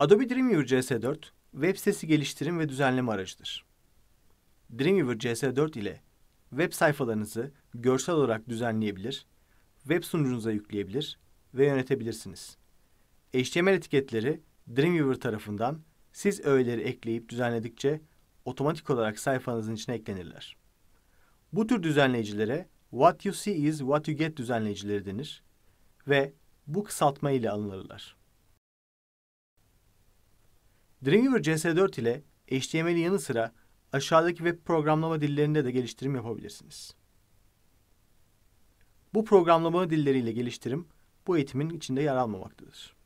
Adobe Dreamweaver CS4, web sitesi geliştirim ve düzenleme aracıdır. Dreamweaver CS4 ile web sayfalarınızı görsel olarak düzenleyebilir, web sunucunuza yükleyebilir ve yönetebilirsiniz. HTML etiketleri Dreamweaver tarafından siz öğeleri ekleyip düzenledikçe otomatik olarak sayfanızın içine eklenirler. Bu tür düzenleyicilere What You See Is What You Get düzenleyicileri denir ve bu kısaltma ile alınırlar. Dreamweaver CS4 ile HTML'in yanı sıra aşağıdaki web programlama dillerinde de geliştirim yapabilirsiniz. Bu programlama dilleriyle geliştirim bu eğitimin içinde yer almamaktadır.